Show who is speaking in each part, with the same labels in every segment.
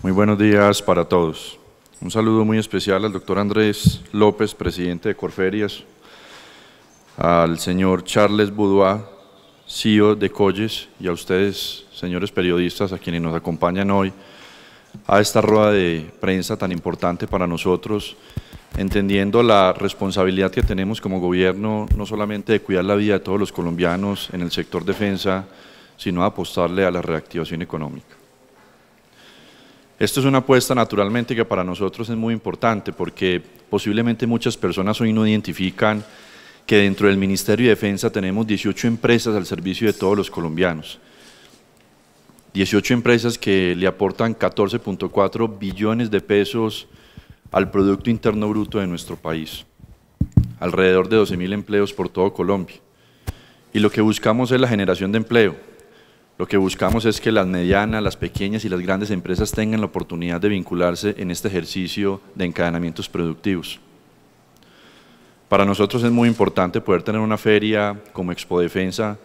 Speaker 1: Muy buenos días para todos. Un saludo muy especial al doctor Andrés López, presidente de Corferias, al señor Charles Boudois, CEO de Colles, y a ustedes, señores periodistas, a quienes nos acompañan hoy a esta rueda de prensa tan importante para nosotros, entendiendo la responsabilidad que tenemos como gobierno, no solamente de cuidar la vida de todos los colombianos en el sector defensa, sino apostarle a la reactivación económica. Esto es una apuesta naturalmente que para nosotros es muy importante porque posiblemente muchas personas hoy no identifican que dentro del Ministerio de Defensa tenemos 18 empresas al servicio de todos los colombianos. 18 empresas que le aportan 14.4 billones de pesos al Producto Interno Bruto de nuestro país. Alrededor de 12.000 empleos por todo Colombia. Y lo que buscamos es la generación de empleo, lo que buscamos es que las medianas, las pequeñas y las grandes empresas tengan la oportunidad de vincularse en este ejercicio de encadenamientos productivos. Para nosotros es muy importante poder tener una feria como Expo Defensa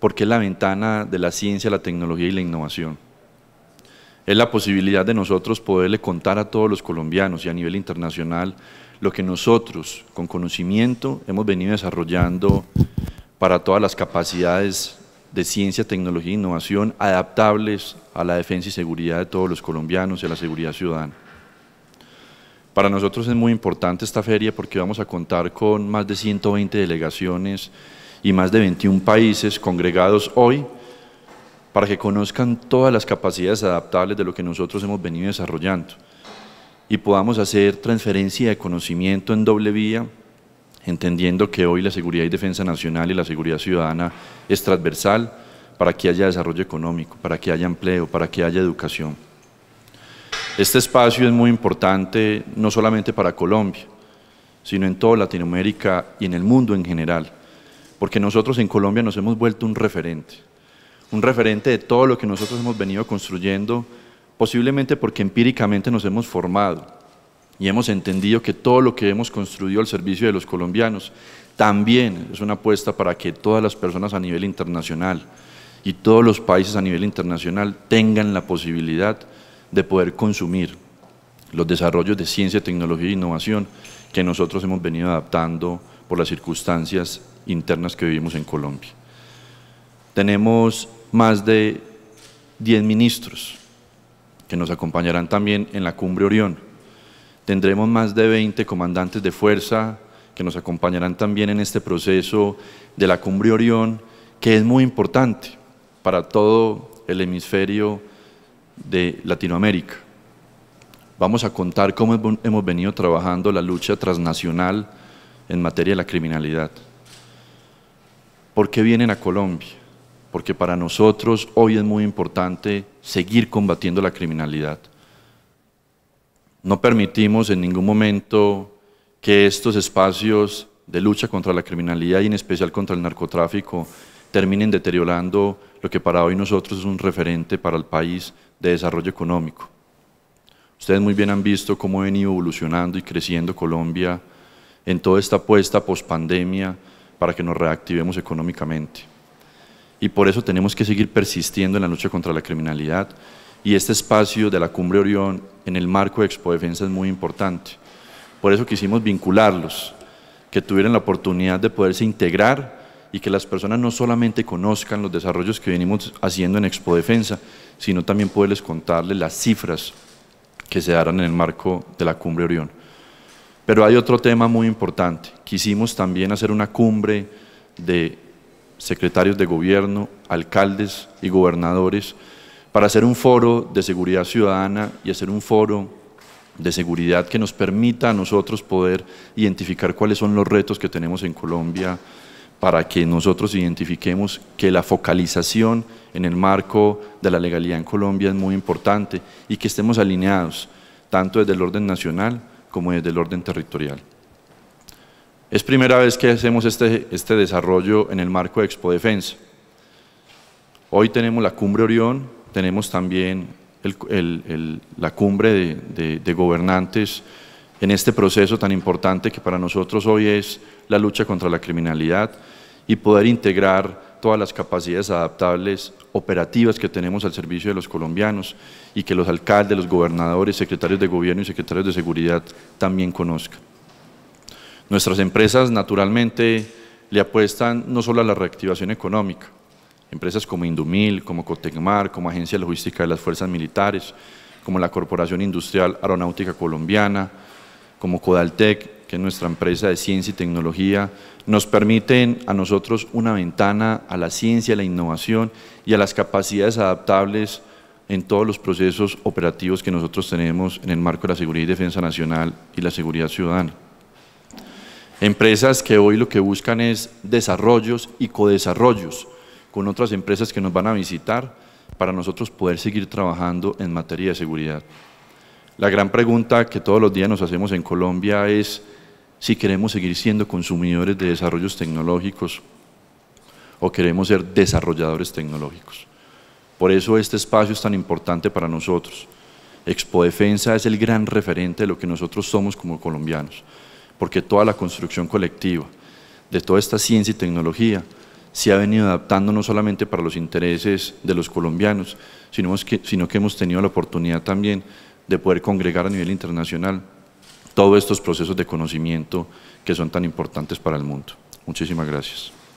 Speaker 1: porque es la ventana de la ciencia, la tecnología y la innovación. Es la posibilidad de nosotros poderle contar a todos los colombianos y a nivel internacional lo que nosotros con conocimiento hemos venido desarrollando para todas las capacidades de ciencia, tecnología e innovación adaptables a la defensa y seguridad de todos los colombianos y a la seguridad ciudadana. Para nosotros es muy importante esta feria porque vamos a contar con más de 120 delegaciones y más de 21 países congregados hoy para que conozcan todas las capacidades adaptables de lo que nosotros hemos venido desarrollando y podamos hacer transferencia de conocimiento en doble vía entendiendo que hoy la seguridad y defensa nacional y la seguridad ciudadana es transversal para que haya desarrollo económico, para que haya empleo, para que haya educación. Este espacio es muy importante no solamente para Colombia, sino en toda Latinoamérica y en el mundo en general, porque nosotros en Colombia nos hemos vuelto un referente, un referente de todo lo que nosotros hemos venido construyendo, posiblemente porque empíricamente nos hemos formado, y hemos entendido que todo lo que hemos construido al servicio de los colombianos también es una apuesta para que todas las personas a nivel internacional y todos los países a nivel internacional tengan la posibilidad de poder consumir los desarrollos de ciencia, tecnología e innovación que nosotros hemos venido adaptando por las circunstancias internas que vivimos en Colombia. Tenemos más de 10 ministros que nos acompañarán también en la cumbre Orión Tendremos más de 20 comandantes de fuerza que nos acompañarán también en este proceso de la Cumbre Orión, que es muy importante para todo el hemisferio de Latinoamérica. Vamos a contar cómo hemos venido trabajando la lucha transnacional en materia de la criminalidad. ¿Por qué vienen a Colombia? Porque para nosotros hoy es muy importante seguir combatiendo la criminalidad. No permitimos en ningún momento que estos espacios de lucha contra la criminalidad y en especial contra el narcotráfico terminen deteriorando lo que para hoy nosotros es un referente para el país de desarrollo económico. Ustedes muy bien han visto cómo ha venido evolucionando y creciendo Colombia en toda esta apuesta pospandemia para que nos reactivemos económicamente. Y por eso tenemos que seguir persistiendo en la lucha contra la criminalidad y este espacio de la Cumbre Orión en el marco de Expo Defensa es muy importante. Por eso quisimos vincularlos, que tuvieran la oportunidad de poderse integrar y que las personas no solamente conozcan los desarrollos que venimos haciendo en Expo Defensa, sino también poderles contarles las cifras que se darán en el marco de la Cumbre Orión. Pero hay otro tema muy importante. Quisimos también hacer una cumbre de secretarios de gobierno, alcaldes y gobernadores para hacer un foro de seguridad ciudadana y hacer un foro de seguridad que nos permita a nosotros poder identificar cuáles son los retos que tenemos en Colombia para que nosotros identifiquemos que la focalización en el marco de la legalidad en Colombia es muy importante y que estemos alineados tanto desde el orden nacional como desde el orden territorial. Es primera vez que hacemos este, este desarrollo en el marco de Expo Defensa. Hoy tenemos la Cumbre Orión, tenemos también la cumbre de, de gobernantes en este proceso tan importante que para nosotros hoy es la lucha contra la criminalidad y poder integrar todas las capacidades adaptables operativas que tenemos al servicio de los colombianos y que los alcaldes, los gobernadores, secretarios de gobierno y secretarios de seguridad también conozcan. Nuestras empresas naturalmente le apuestan no solo a la reactivación económica, Empresas como Indumil, como Cotecmar, como Agencia Logística de las Fuerzas Militares, como la Corporación Industrial Aeronáutica Colombiana, como Codaltec, que es nuestra empresa de ciencia y tecnología, nos permiten a nosotros una ventana a la ciencia, a la innovación y a las capacidades adaptables en todos los procesos operativos que nosotros tenemos en el marco de la seguridad y defensa nacional y la seguridad ciudadana. Empresas que hoy lo que buscan es desarrollos y codesarrollos, con otras empresas que nos van a visitar para nosotros poder seguir trabajando en materia de seguridad. La gran pregunta que todos los días nos hacemos en Colombia es si queremos seguir siendo consumidores de desarrollos tecnológicos o queremos ser desarrolladores tecnológicos. Por eso este espacio es tan importante para nosotros. Expo Defensa es el gran referente de lo que nosotros somos como colombianos, porque toda la construcción colectiva de toda esta ciencia y tecnología se ha venido adaptando no solamente para los intereses de los colombianos, sino que, sino que hemos tenido la oportunidad también de poder congregar a nivel internacional todos estos procesos de conocimiento que son tan importantes para el mundo. Muchísimas gracias.